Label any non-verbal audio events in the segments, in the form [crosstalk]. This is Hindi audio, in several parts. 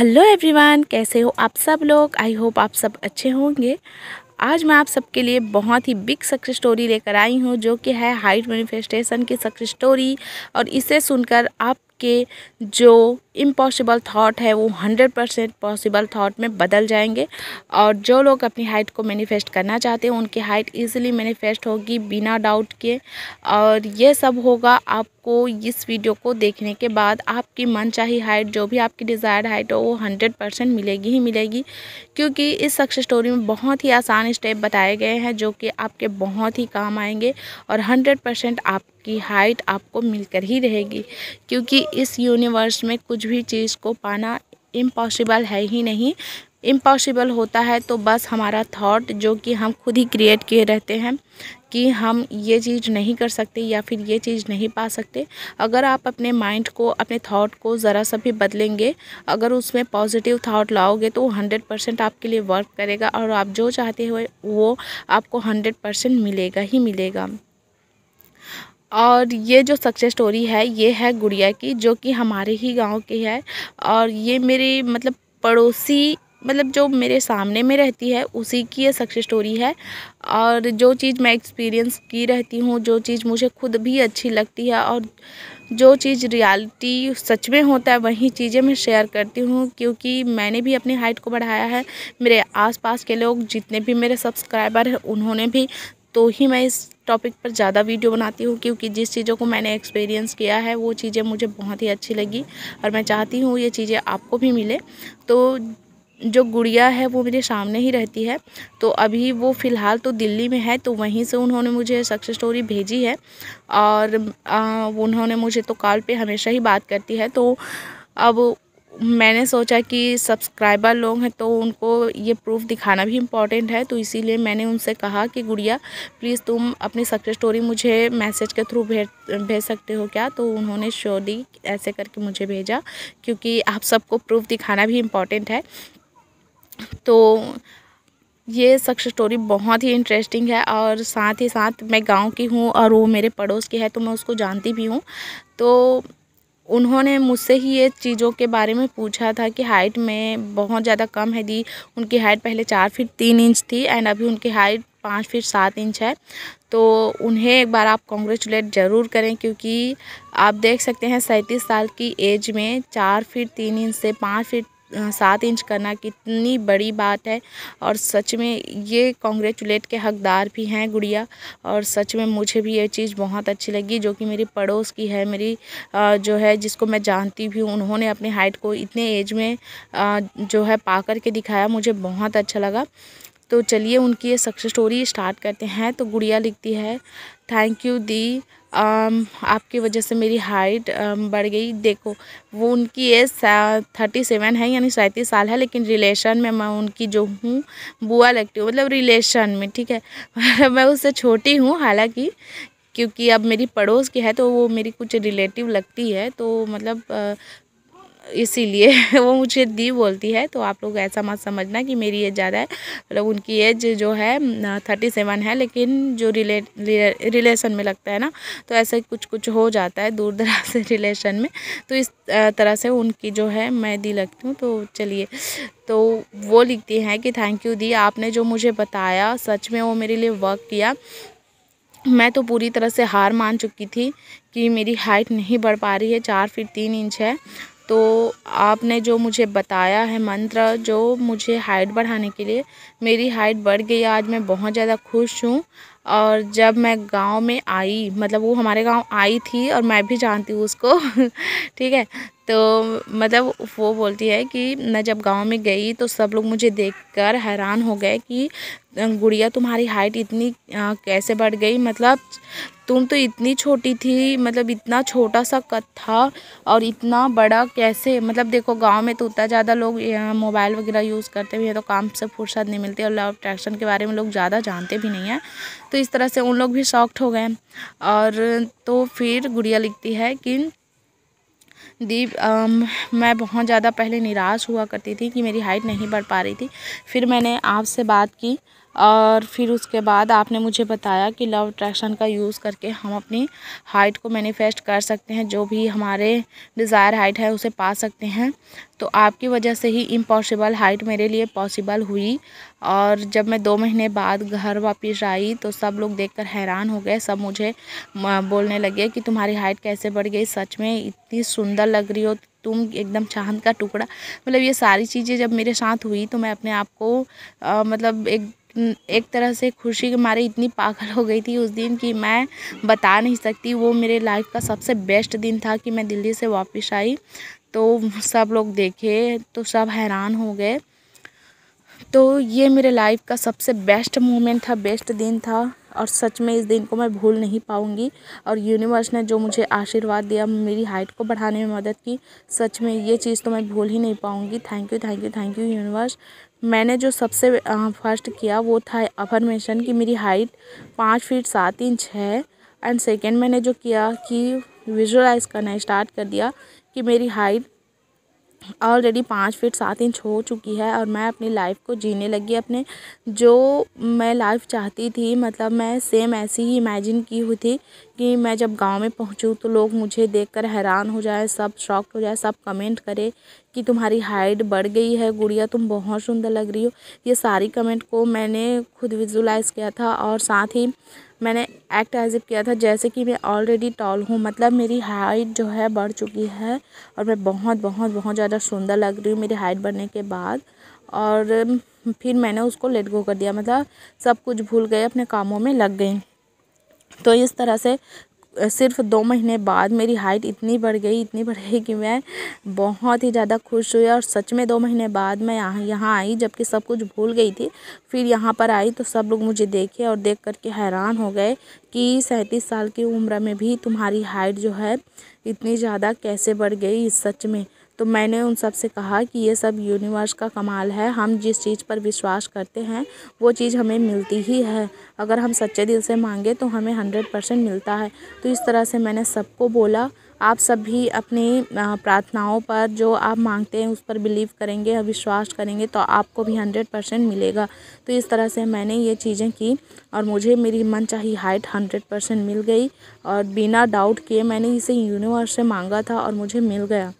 हेलो एवरीवन कैसे हो आप सब लोग आई होप आप सब अच्छे होंगे आज मैं आप सबके लिए बहुत ही बिग सक्सेस स्टोरी लेकर आई हूँ जो कि है हाइट मैनिफेस्टेशन की सक्सेस स्टोरी और इसे सुनकर आप आपके जो इम्पॉसिबल थाट है वो हंड्रेड परसेंट पॉसिबल थाट में बदल जाएंगे और जो लोग अपनी हाइट को मैनिफेस्ट करना चाहते हैं उनकी हाइट ईजिली मैनिफेस्ट होगी बिना डाउट के और ये सब होगा आपको इस वीडियो को देखने के बाद आपकी मनचाही हाइट जो भी आपकी डिज़ायर्ड हाइट हो वो हंड्रेड परसेंट मिलेगी ही मिलेगी क्योंकि इस सक्सेस स्टोरी में बहुत ही आसान स्टेप बताए गए हैं जो कि आपके बहुत ही काम आएंगे और हंड्रेड परसेंट आप की हाइट आपको मिलकर ही रहेगी क्योंकि इस यूनिवर्स में कुछ भी चीज़ को पाना इम्पॉसिबल है ही नहीं इम्पॉसिबल होता है तो बस हमारा थॉट जो कि हम खुद ही क्रिएट किए रहते हैं कि हम ये चीज़ नहीं कर सकते या फिर ये चीज़ नहीं पा सकते अगर आप अपने माइंड को अपने थॉट को ज़रा सा भी बदलेंगे अगर उसमें पॉजिटिव थॉट लाओगे तो हंड्रेड परसेंट आपके लिए वर्क करेगा और आप जो चाहते हो वो आपको हंड्रेड परसेंट मिलेगा ही मिलेगा और ये जो सक्सेस स्टोरी है ये है गुड़िया की जो कि हमारे ही गांव की है और ये मेरे मतलब पड़ोसी मतलब जो मेरे सामने में रहती है उसी की ये सक्सेस स्टोरी है और जो चीज़ मैं एक्सपीरियंस की रहती हूँ जो चीज़ मुझे खुद भी अच्छी लगती है और जो चीज़ रियलिटी सच में होता है वही चीज़ें मैं शेयर करती हूँ क्योंकि मैंने भी अपनी हाइट को बढ़ाया है मेरे आसपास के लोग जितने भी मेरे सब्सक्राइबर हैं उन्होंने भी तो ही मैं इस टॉपिक पर ज़्यादा वीडियो बनाती हूँ क्योंकि जिस चीज़ों को मैंने एक्सपीरियंस किया है वो चीज़ें मुझे बहुत ही अच्छी लगी और मैं चाहती हूँ ये चीज़ें आपको भी मिले तो जो गुड़िया है वो मेरे सामने ही रहती है तो अभी वो फ़िलहाल तो दिल्ली में है तो वहीं से उन्होंने मुझे सक्सेस स्टोरी भेजी है और आ, उन्होंने मुझे तो कॉल पे हमेशा ही बात करती है तो अब मैंने सोचा कि सब्सक्राइबर लोग हैं तो उनको ये प्रूफ दिखाना भी इम्पॉर्टेंट है तो इसीलिए मैंने उनसे कहा कि गुड़िया प्लीज़ तुम अपनी सक्सेस स्टोरी मुझे मैसेज के थ्रू भेज भेज सकते हो क्या तो उन्होंने शो दी ऐसे करके मुझे भेजा क्योंकि आप सबको प्रूफ दिखाना भी इम्पॉर्टेंट है तो ये सक्सेस स्टोरी बहुत ही इंटरेस्टिंग है और साथ ही साथ मैं गांव की हूँ और वो मेरे पड़ोस की है तो मैं उसको जानती भी हूँ तो उन्होंने मुझसे ही ये चीज़ों के बारे में पूछा था कि हाइट में बहुत ज़्यादा कम है दी उनकी हाइट पहले चार फीट तीन इंच थी एंड अभी उनकी हाइट पाँच फीट सात इंच है तो उन्हें एक बार आप कॉन्ग्रेचुलेट ज़रूर करें क्योंकि आप देख सकते हैं सैंतीस साल की एज में चार फीट तीन इंच से पाँच फीट सात इंच करना कितनी बड़ी बात है और सच में ये कॉन्ग्रेचुलेट के हकदार भी हैं गुड़िया और सच में मुझे भी ये चीज़ बहुत अच्छी लगी जो कि मेरी पड़ोस की है मेरी जो है जिसको मैं जानती भी हूँ उन्होंने अपनी हाइट को इतने एज में जो है पा करके दिखाया मुझे बहुत अच्छा लगा तो चलिए उनकी ये सक्सेस स्टोरी स्टार्ट करते हैं तो गुड़िया लिखती है थैंक यू दी आम, um, आपकी वजह से मेरी हाइट um, बढ़ गई देखो वो उनकी एज थर्टी सेवन है यानी सैंतीस साल है लेकिन रिलेशन में मैं उनकी जो हूँ बुआ लगती हूँ मतलब रिलेशन में ठीक है [laughs] मैं उससे छोटी हूँ हालांकि क्योंकि अब मेरी पड़ोस की है तो वो मेरी कुछ रिलेटिव लगती है तो मतलब इसीलिए [laughs] वो मुझे दी बोलती है तो आप लोग ऐसा मत समझना कि मेरी एज ज़्यादा है मतलब उनकी एज जो है थर्टी सेवन है लेकिन जो रिले रिलेशन में लगता है ना तो ऐसे कुछ कुछ हो जाता है दूर दराज से रिलेशन में तो इस तरह से उनकी जो है मैं दी लगती हूँ तो चलिए तो वो लिखती हैं कि थैंक यू दी आपने जो मुझे बताया सच में वो मेरे लिए वर्क किया मैं तो पूरी तरह से हार मान चुकी थी कि मेरी हाइट नहीं बढ़ पा रही है चार फीट तीन इंच है तो आपने जो मुझे बताया है मंत्र जो मुझे हाइट बढ़ाने के लिए मेरी हाइट बढ़ गई आज मैं बहुत ज़्यादा खुश हूँ और जब मैं गांव में आई मतलब वो हमारे गांव आई थी और मैं भी जानती हूँ उसको [laughs] ठीक है तो मतलब वो बोलती है कि मैं जब गांव में गई तो सब लोग मुझे देखकर हैरान हो गए कि गुड़िया तुम्हारी हाइट इतनी कैसे बढ़ गई मतलब तुम तो इतनी छोटी थी मतलब इतना छोटा सा कद था और इतना बड़ा कैसे मतलब देखो गांव में तो उतना ज़्यादा लोग मोबाइल वगैरह यूज़ करते भी हैं तो काम से फुर्सत नहीं मिलती और लव अट्रैक्शन के बारे में लोग ज़्यादा जानते भी नहीं हैं तो इस तरह से उन लोग भी शॉक्ट हो गए और तो फिर गुड़िया लिखती है कि दी मैं बहुत ज़्यादा पहले निराश हुआ करती थी कि मेरी हाइट नहीं बढ़ पा रही थी फिर मैंने आपसे बात की और फिर उसके बाद आपने मुझे बताया कि लव अट्रैक्शन का यूज़ करके हम अपनी हाइट को मैनिफेस्ट कर सकते हैं जो भी हमारे डिज़ायर हाइट है उसे पा सकते हैं तो आपकी वजह से ही इम्पॉसिबल हाइट मेरे लिए पॉसिबल हुई और जब मैं दो महीने बाद घर वापस आई तो सब लोग देखकर हैरान हो गए सब मुझे बोलने लगे कि तुम्हारी हाइट कैसे बढ़ गई सच में इतनी सुंदर लग रही हो तुम एकदम चांद का टुकड़ा मतलब ये सारी चीज़ें जब मेरे साथ हुई तो मैं अपने आप को मतलब एक एक तरह से खुशी के मारे इतनी पागल हो गई थी उस दिन कि मैं बता नहीं सकती वो मेरे लाइफ का सबसे बेस्ट दिन था कि मैं दिल्ली से वापस आई तो सब लोग देखे तो सब हैरान हो गए तो ये मेरे लाइफ का सबसे बेस्ट मोमेंट था बेस्ट दिन था और सच में इस दिन को मैं भूल नहीं पाऊँगी और यूनिवर्स ने जो मुझे आशीर्वाद दिया मेरी हाइट को बढ़ाने में मदद की सच में ये चीज़ तो मैं भूल ही नहीं पाऊँगी thank you thank you thank you universe मैंने जो सबसे फर्स्ट किया वो था अफर्मेशन कि मेरी हाइट पाँच फीट सात इंच है एंड सेकेंड मैंने जो किया कि विजुलाइज़ करना स्टार्ट कर दिया कि मेरी हाइट ऑलरेडी पाँच फीट सात इंच हो चुकी है और मैं अपनी लाइफ को जीने लगी अपने जो मैं लाइफ चाहती थी मतलब मैं सेम ऐसी ही इमेजिन की हुई थी कि मैं जब गांव में पहुंचूं तो लोग मुझे देखकर हैरान हो जाए सब शॉक्ट हो जाए सब कमेंट करे कि तुम्हारी हाइट बढ़ गई है गुड़िया तुम बहुत सुंदर लग रही हो ये सारी कमेंट को मैंने खुद विजुलाइज़ किया था और साथ ही मैंने एक्ट एज किया था जैसे कि मैं ऑलरेडी टॉल हूँ मतलब मेरी हाइट जो है बढ़ चुकी है और मैं बहुत बहुत बहुत ज़्यादा सुंदर लग रही हूँ मेरी हाइट बढ़ने के बाद और फिर मैंने उसको लेट गो कर दिया मतलब सब कुछ भूल गए अपने कामों में लग गई तो इस तरह से सिर्फ दो महीने बाद मेरी हाइट इतनी बढ़ गई इतनी बढ़ गई कि मैं बहुत ही ज़्यादा खुश हुई और सच में दो महीने बाद मैं यहाँ यहाँ आई जबकि सब कुछ भूल गई थी फिर यहाँ पर आई तो सब लोग मुझे देखे और देख करके हैरान हो गए कि सैंतीस साल की उम्र में भी तुम्हारी हाइट जो है इतनी ज़्यादा कैसे बढ़ गई सच में तो मैंने उन सब से कहा कि ये सब यूनिवर्स का कमाल है हम जिस चीज़ पर विश्वास करते हैं वो चीज़ हमें मिलती ही है अगर हम सच्चे दिल से मांगे तो हमें हंड्रेड परसेंट मिलता है तो इस तरह से मैंने सबको बोला आप सब भी अपनी प्रार्थनाओं पर जो आप मांगते हैं उस पर बिलीव करेंगे विश्वास करेंगे तो आपको भी हंड्रेड परसेंट मिलेगा तो इस तरह से मैंने ये चीज़ें की और मुझे मेरी मन मनचाही हाइट हंड्रेड परसेंट मिल गई और बिना डाउट किए मैंने इसे यूनिवर्स से मांगा था और मुझे मिल गया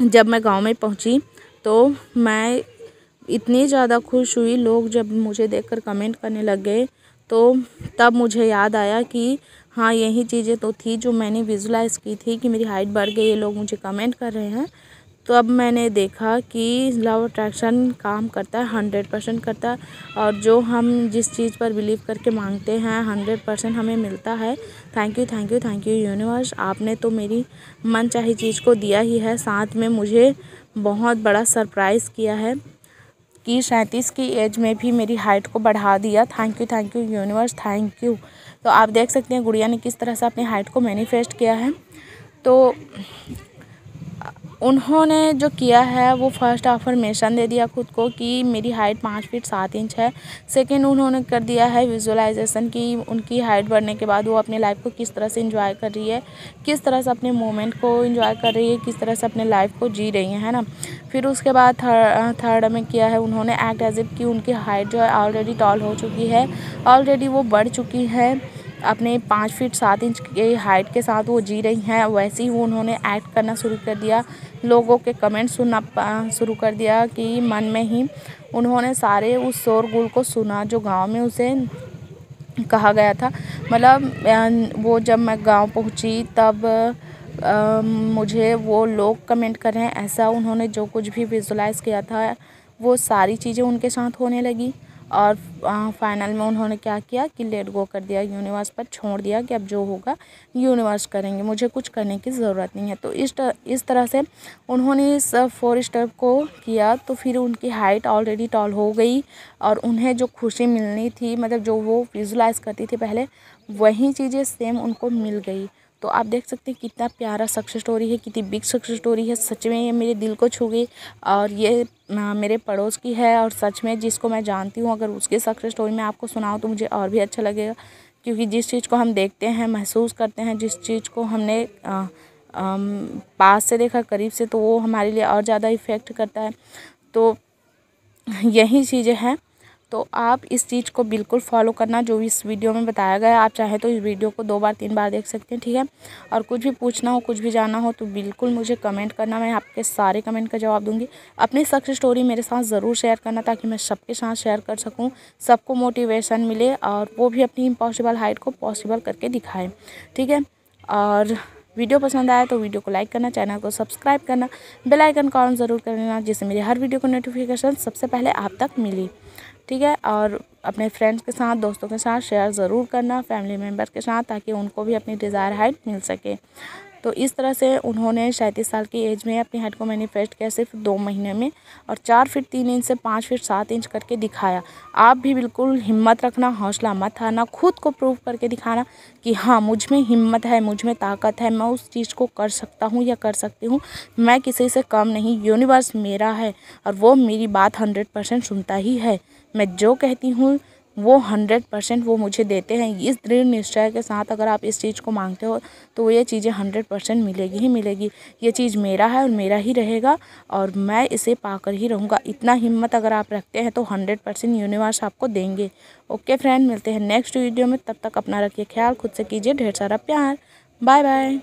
जब मैं गांव में पहुंची तो मैं इतनी ज़्यादा खुश हुई लोग जब मुझे देखकर कमेंट करने लग गए तो तब मुझे याद आया कि हाँ यही चीज़ें तो थी जो मैंने विजुलाइज़ की थी कि मेरी हाइट बढ़ गई ये लोग मुझे कमेंट कर रहे हैं तो अब मैंने देखा कि लव अट्रैक्शन काम करता है हंड्रेड परसेंट करता है और जो हम जिस चीज़ पर बिलीव करके मांगते हैं हंड्रेड परसेंट हमें मिलता है thank you thank you thank you universe आपने तो मेरी मन चाही चीज़ को दिया ही है साथ में मुझे बहुत बड़ा सरप्राइज़ किया है कि सैंतीस की एज में भी मेरी हाइट को बढ़ा दिया thank you thank you universe thank you तो आप देख सकते हैं गुड़िया ने किस तरह से अपनी हाइट को मैनिफेस्ट किया है तो उन्होंने जो किया है वो फर्स्ट अफर्मेशन दे दिया खुद को कि मेरी हाइट पाँच फीट सात इंच है सेकंड उन्होंने कर दिया है विजुअलाइजेशन कि उनकी हाइट बढ़ने के बाद वो अपने लाइफ को किस तरह से इंजॉय कर रही है किस तरह से अपने मोमेंट को इंजॉय कर रही है किस तरह से अपने लाइफ को जी रही हैं है ना फिर उसके बाद थर्ड थर्ड में किया है उन्होंने एक्ट एज इफ कि उनकी हाइट जो है ऑलरेडी टॉल हो चुकी है ऑलरेडी वो बढ़ चुकी है अपने पाँच फीट सात इंच के हाइट के साथ वो जी रही हैं वैसे ही उन्होंने एक्ट करना शुरू कर दिया लोगों के कमेंट सुनना शुरू कर दिया कि मन में ही उन्होंने सारे उस शोरगुल को सुना जो गांव में उसे कहा गया था मतलब वो जब मैं गांव पहुंची तब आ, मुझे वो लोग कमेंट कर रहे हैं ऐसा उन्होंने जो कुछ भी विजुलाइज़ किया था वो सारी चीज़ें उनके साथ होने लगी और फाइनल में उन्होंने क्या किया कि लेट गो कर दिया यूनिवर्स पर छोड़ दिया कि अब जो होगा यूनिवर्स करेंगे मुझे कुछ करने की ज़रूरत नहीं है तो इस तर, इस तरह से उन्होंने इस फोर स्टेप को किया तो फिर उनकी हाइट ऑलरेडी टॉल हो गई और उन्हें जो खुशी मिलनी थी मतलब जो वो विजुलाइज करती थी पहले वही चीज़ें सेम उनको मिल गई तो आप देख सकते हैं कितना प्यारा सक्सेस स्टोरी है कितनी बिग सक्सेस स्टोरी है सच में ये मेरे दिल को छू गई और ये मेरे पड़ोस की है और सच में जिसको मैं जानती हूँ अगर उसके सक्सेस स्टोरी में आपको सुनाऊँ तो मुझे और भी अच्छा लगेगा क्योंकि जिस चीज़ को हम देखते हैं महसूस करते हैं जिस चीज़ को हमने आ, आ, पास से देखा करीब से तो वो हमारे लिए और ज़्यादा इफ़ेक्ट करता है तो यही चीज़ें हैं तो आप इस चीज़ को बिल्कुल फॉलो करना जो भी इस वीडियो में बताया गया आप चाहे तो इस वीडियो को दो बार तीन बार देख सकते हैं ठीक है और कुछ भी पूछना हो कुछ भी जाना हो तो बिल्कुल मुझे कमेंट करना मैं आपके सारे कमेंट का जवाब दूंगी अपनी सक्सेस स्टोरी मेरे साथ ज़रूर शेयर करना ताकि मैं सबके साथ शेयर कर सकूँ सबको मोटिवेशन मिले और वो भी अपनी इम्पॉसिबल हाइट को पॉसिबल करके दिखाएँ ठीक है और वीडियो पसंद आया तो वीडियो को लाइक करना चैनल को सब्सक्राइब करना बेल आइकन का ऑन ज़रूर कर लेना जिससे मेरी हर वीडियो को नोटिफिकेशन सबसे पहले आप तक मिली ठीक है और अपने फ्रेंड्स के साथ दोस्तों के साथ शेयर ज़रूर करना फैमिली मेम्बर के साथ ताकि उनको भी अपनी डिज़ायर हाइट मिल सके तो इस तरह से उन्होंने सैंतीस साल की एज में अपनी हाइट को मैनिफेस्ट किया सिर्फ दो महीने में और चार फिट तीन इंच से पाँच फिट सात इंच करके दिखाया आप भी बिल्कुल हिम्मत रखना हौसला मत हारना खुद को प्रूव करके दिखाना कि हाँ मुझ में हिम्मत है मुझ में ताकत है मैं उस चीज़ को कर सकता हूँ या कर सकती हूँ मैं किसी से कम नहीं यूनिवर्स मेरा है और वो मेरी बात हंड्रेड परसेंट सुनता ही है मैं जो कहती हूँ वो हंड्रेड परसेंट वो मुझे देते हैं इस दृढ़ निश्चय के साथ अगर आप इस चीज़ को मांगते हो तो ये चीज़ें हंड्रेड परसेंट मिलेगी ही मिलेगी ये चीज़ मेरा है और मेरा ही रहेगा और मैं इसे पाकर ही रहूँगा इतना हिम्मत अगर आप रखते हैं तो हंड्रेड परसेंट यूनिवर्स आपको देंगे ओके फ्रेंड मिलते हैं नेक्स्ट वीडियो में तब तक अपना रखिए ख्याल खुद से कीजिए ढेर सारा प्यार बाय बाय